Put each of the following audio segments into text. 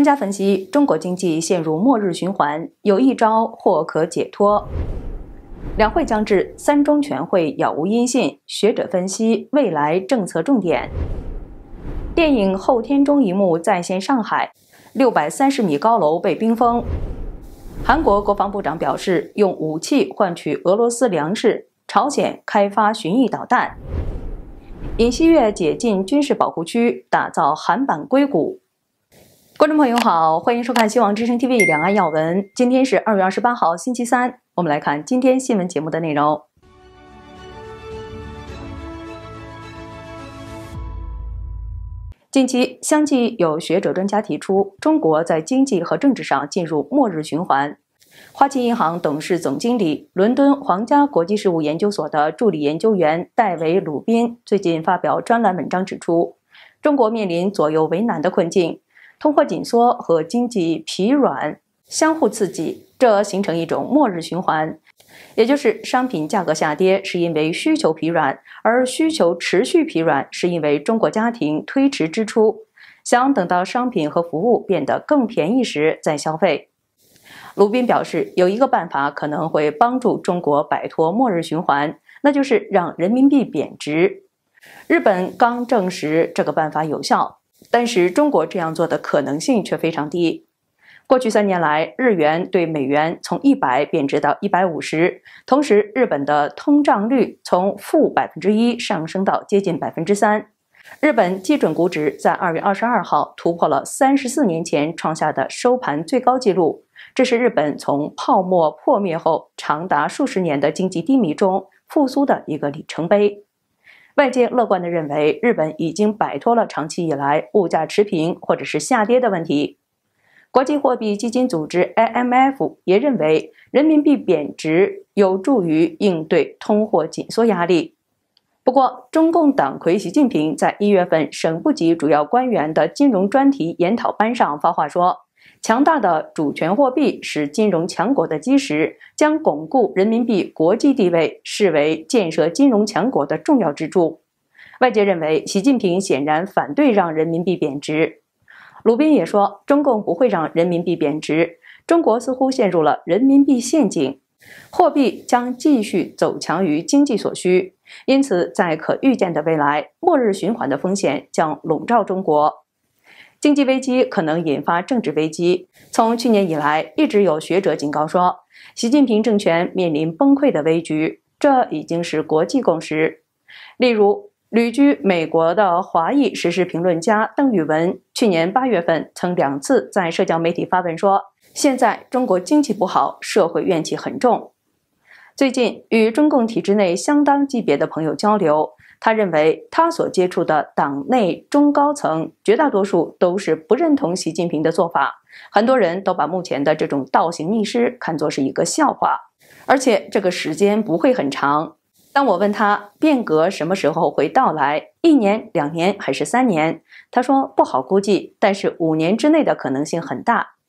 专家分析：中国经济陷入末日循环，有一招或可解脱。两会将至，三中全会杳无音信。学者分析未来政策重点。电影《后天》中一幕再现上海，六百三十米高楼被冰封。韩国国防部长表示，用武器换取俄罗斯粮食。朝鲜开发巡弋导弹。尹锡悦解禁军事保护区，打造韩版硅谷。观众朋友好，欢迎收看《新闻之声 TV》两岸要闻。今天是二月二十八号，星期三。我们来看今天新闻节目的内容。近期，相继有学者专家提出，中国在经济和政治上进入末日循环。花旗银行董事总经理、伦敦皇家国际事务研究所的助理研究员戴维·鲁宾最近发表专栏文章，指出中国面临左右为难的困境。通货紧缩和经济疲软相互刺激，这形成一种末日循环，也就是商品价格下跌是因为需求疲软，而需求持续疲软是因为中国家庭推迟支出，想等到商品和服务变得更便宜时再消费。卢斌表示，有一个办法可能会帮助中国摆脱末日循环，那就是让人民币贬值。日本刚证实这个办法有效。但是，中国这样做的可能性却非常低。过去三年来，日元对美元从一百贬值到一百五十，同时，日本的通胀率从负百分之一上升到接近百分之三。日本基准股指在二月二十二号突破了三十四年前创下的收盘最高纪录，这是日本从泡沫破灭后长达数十年的经济低迷中复苏的一个里程碑。外界乐观地认为，日本已经摆脱了长期以来物价持平或者是下跌的问题。国际货币基金组织 （IMF） 也认为，人民币贬值有助于应对通货紧缩压力。不过，中共党魁习近平在一月份省部级主要官员的金融专题研讨班上发话说。强大的主权货币是金融强国的基石，将巩固人民币国际地位视为建设金融强国的重要支柱。外界认为，习近平显然反对让人民币贬值。鲁宾也说，中共不会让人民币贬值。中国似乎陷入了人民币陷阱，货币将继续走强于经济所需，因此在可预见的未来，末日循环的风险将笼罩中国。经济危机可能引发政治危机。从去年以来，一直有学者警告说，习近平政权面临崩溃的危局，这已经是国际共识。例如，旅居美国的华裔时事评论家邓宇文，去年八月份曾两次在社交媒体发文说，现在中国经济不好，社会怨气很重。最近与中共体制内相当级别的朋友交流，他认为他所接触的党内中高层绝大多数都是不认同习近平的做法，很多人都把目前的这种倒行逆施看作是一个笑话，而且这个时间不会很长。当我问他变革什么时候会到来，一年、两年还是三年，他说不好估计，但是五年之内的可能性很大。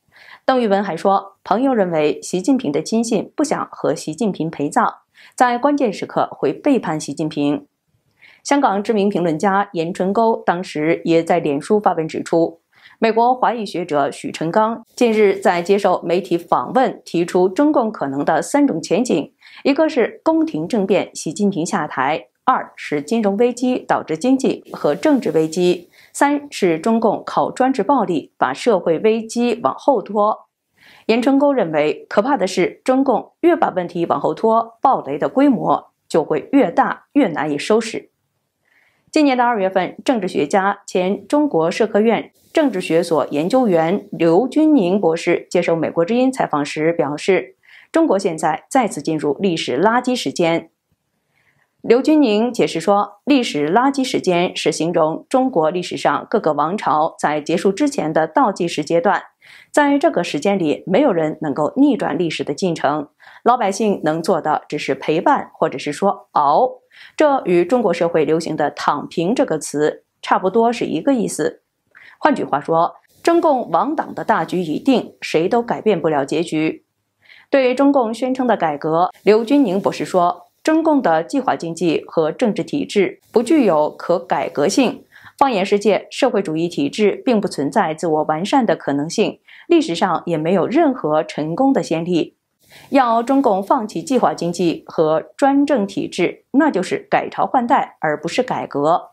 邓玉文还说，朋友认为习近平的亲信不想和习近平陪葬，在关键时刻会背叛习近平。香港知名评论家严春沟当时也在脸书发文指出，美国华裔学者许晨刚近日在接受媒体访问，提出中共可能的三种前景：一个是宫廷政变，习近平下台；二是金融危机导致经济和政治危机。三是中共靠专制暴力把社会危机往后拖，严春沟认为，可怕的是，中共越把问题往后拖，暴雷的规模就会越大，越难以收拾。今年的二月份，政治学家、前中国社科院政治学所研究员刘军宁博士接受美国之音采访时表示：“中国现在再次进入历史垃圾时间。”刘军宁解释说：“历史垃圾时间是形容中国历史上各个王朝在结束之前的倒计时阶段，在这个时间里，没有人能够逆转历史的进程，老百姓能做的只是陪伴，或者是说熬。这与中国社会流行的‘躺平’这个词差不多是一个意思。换句话说，中共亡党的大局已定，谁都改变不了结局。对中共宣称的改革，刘军宁博士说。”中共的计划经济和政治体制不具有可改革性。放眼世界，社会主义体制并不存在自我完善的可能性，历史上也没有任何成功的先例。要中共放弃计划经济和专政体制，那就是改朝换代，而不是改革。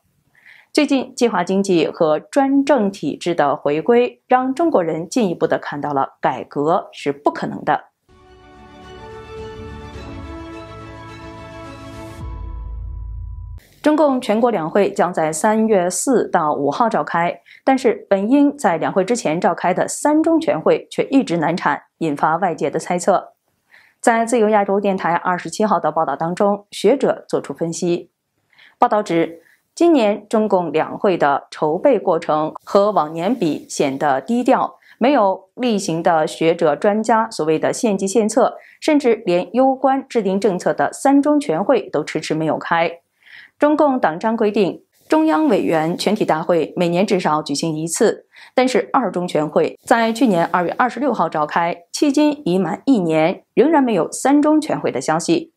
最近，计划经济和专政体制的回归，让中国人进一步的看到了改革是不可能的。中共全国两会将在三月四到五号召开，但是本应在两会之前召开的三中全会却一直难产，引发外界的猜测。在自由亚洲电台二十七号的报道当中，学者做出分析。报道指，今年中共两会的筹备过程和往年比显得低调，没有例行的学者专家所谓的献计献策，甚至连攸关制定政策的三中全会都迟迟没有开。中共党章规定，中央委员全体大会每年至少举行一次。但是，二中全会在去年二月二十六号召开，迄今已满一年，仍然没有三中全会的消息。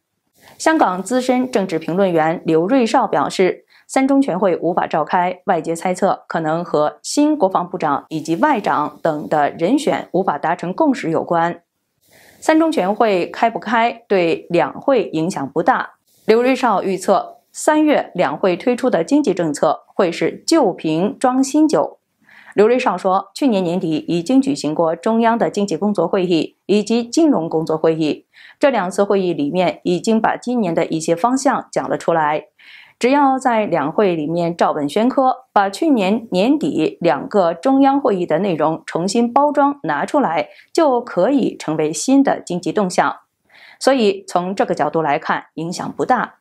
香港资深政治评论员刘瑞绍表示，三中全会无法召开，外界猜测可能和新国防部长以及外长等的人选无法达成共识有关。三中全会开不开，对两会影响不大。刘瑞绍预测。三月两会推出的经济政策会是旧瓶装新酒。刘瑞尚说，去年年底已经举行过中央的经济工作会议以及金融工作会议，这两次会议里面已经把今年的一些方向讲了出来。只要在两会里面照本宣科，把去年年底两个中央会议的内容重新包装拿出来，就可以成为新的经济动向。所以从这个角度来看，影响不大。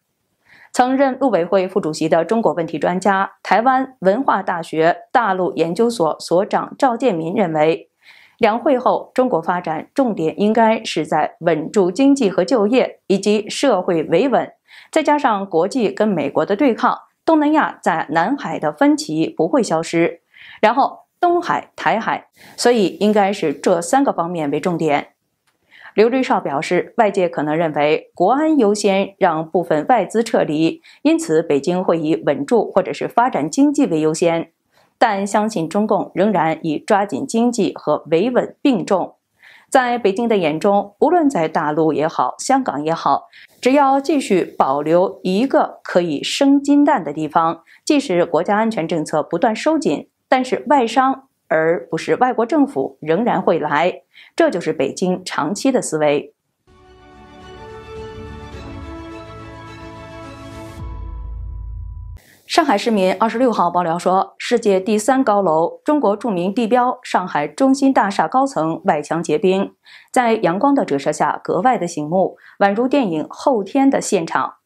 曾任陆委会副主席的中国问题专家、台湾文化大学大陆研究所所长赵建民认为，两会后中国发展重点应该是在稳住经济和就业，以及社会维稳，再加上国际跟美国的对抗，东南亚在南海的分歧不会消失，然后东海、台海，所以应该是这三个方面为重点。刘瑞绍表示，外界可能认为国安优先让部分外资撤离，因此北京会以稳住或者是发展经济为优先。但相信中共仍然以抓紧经济和维稳并重。在北京的眼中，无论在大陆也好，香港也好，只要继续保留一个可以生金蛋的地方，即使国家安全政策不断收紧，但是外商。而不是外国政府仍然会来，这就是北京长期的思维。上海市民二十六号爆料说，世界第三高楼、中国著名地标——上海中心大厦高层外墙结冰，在阳光的折射下格外的醒目，宛如电影后天的现场。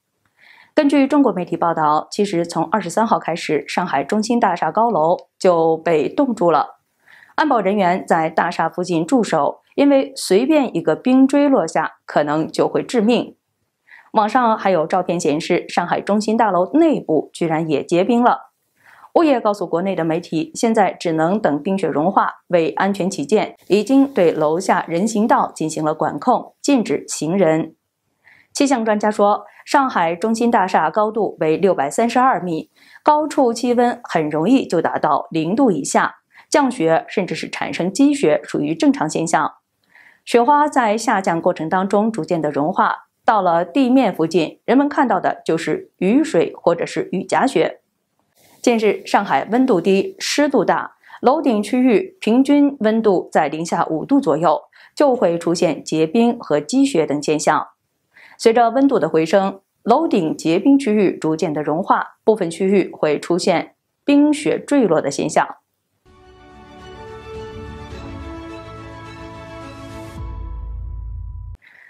根据中国媒体报道，其实从二十三号开始，上海中心大厦高楼就被冻住了，安保人员在大厦附近驻守，因为随便一个冰锥落下，可能就会致命。网上还有照片显示，上海中心大楼内部居然也结冰了。物业告诉国内的媒体，现在只能等冰雪融化，为安全起见，已经对楼下人行道进行了管控，禁止行人。气象专家说，上海中心大厦高度为六百三十二米，高处气温很容易就达到零度以下，降雪甚至是产生积雪属于正常现象。雪花在下降过程当中逐渐的融化，到了地面附近，人们看到的就是雨水或者是雨夹雪。近日，上海温度低、湿度大，楼顶区域平均温度在零下五度左右，就会出现结冰和积雪等现象。随着温度的回升，楼顶结冰区域逐渐的融化，部分区域会出现冰雪坠落的现象。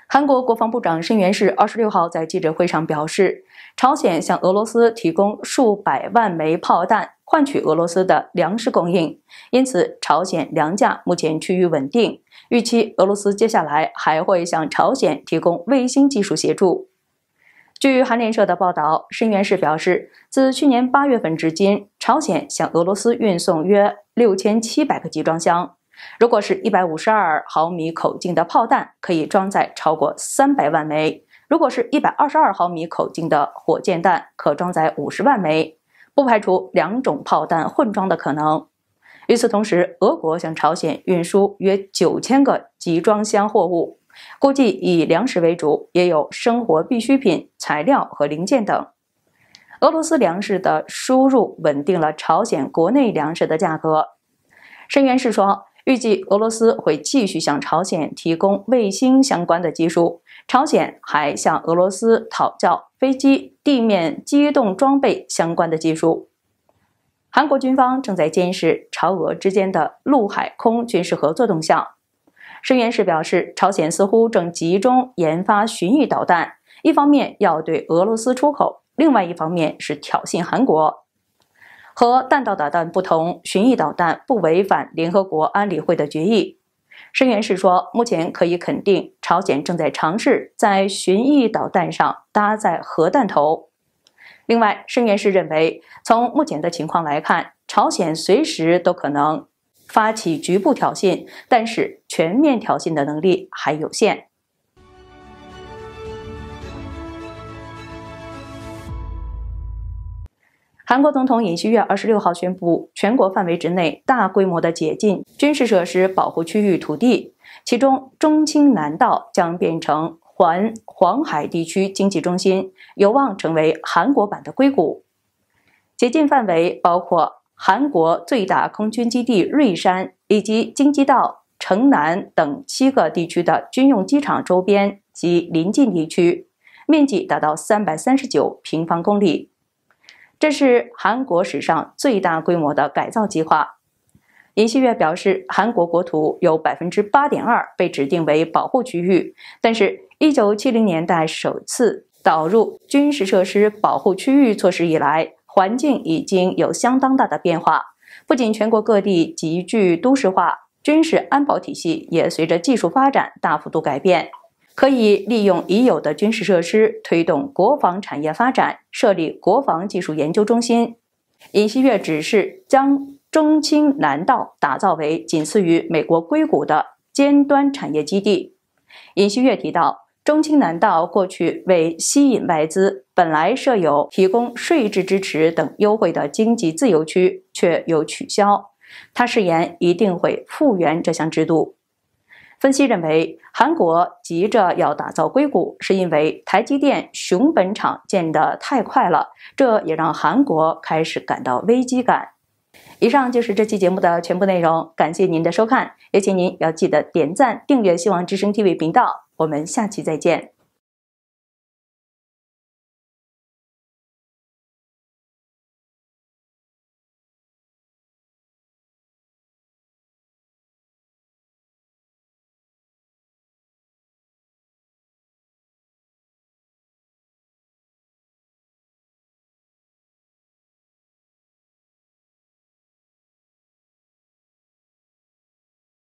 韩国国防部长申元世二十六号在记者会上表示，朝鲜向俄罗斯提供数百万枚炮弹。换取俄罗斯的粮食供应，因此朝鲜粮价目前趋于稳定。预期俄罗斯接下来还会向朝鲜提供卫星技术协助。据韩联社的报道，申源氏表示，自去年八月份至今，朝鲜向俄罗斯运送约六千七百个集装箱。如果是一百五十二毫米口径的炮弹，可以装载超过三百万枚；如果是一百二十二毫米口径的火箭弹，可装载五十万枚。不排除两种炮弹混装的可能。与此同时，俄国向朝鲜运输约九千个集装箱货物，估计以粮食为主，也有生活必需品、材料和零件等。俄罗斯粮食的输入稳定了朝鲜国内粮食的价格。申源士说，预计俄罗斯会继续向朝鲜提供卫星相关的技术。朝鲜还向俄罗斯讨教。飞机、地面机动装备相关的技术，韩国军方正在监视朝俄之间的陆海空军事合作动向。石原世表示，朝鲜似乎正集中研发巡弋导弹，一方面要对俄罗斯出口，另外一方面是挑衅韩国。和弹道导弹不同，巡弋导弹不违反联合国安理会的决议。申源士说，目前可以肯定，朝鲜正在尝试在巡弋导弹上搭载核弹头。另外，申源士认为，从目前的情况来看，朝鲜随时都可能发起局部挑衅，但是全面挑衅的能力还有限。韩国总统尹锡悦二十六号宣布，全国范围之内大规模的解禁军事设施保护区域土地，其中中青南道将变成环黄海地区经济中心，有望成为韩国版的硅谷。解禁范围包括韩国最大空军基地瑞山以及京畿道城南等七个地区的军用机场周边及邻近地区，面积达到三百三十九平方公里。这是韩国史上最大规模的改造计划。尹锡悦表示，韩国国土有百分之八点二被指定为保护区域，但是，一九七零年代首次导入军事设施保护区域措施以来，环境已经有相当大的变化。不仅全国各地急剧都市化，军事安保体系也随着技术发展大幅度改变。可以利用已有的军事设施推动国防产业发展，设立国防技术研究中心。尹锡悦指示将中青南道打造为仅次于美国硅谷的尖端产业基地。尹锡悦提到，中青南道过去为吸引外资，本来设有提供税制支持等优惠的经济自由区，却有取消。他誓言一定会复原这项制度。分析认为，韩国急着要打造硅谷，是因为台积电熊本厂建得太快了，这也让韩国开始感到危机感。以上就是这期节目的全部内容，感谢您的收看，也请您要记得点赞、订阅希望之声 T V 频道。我们下期再见。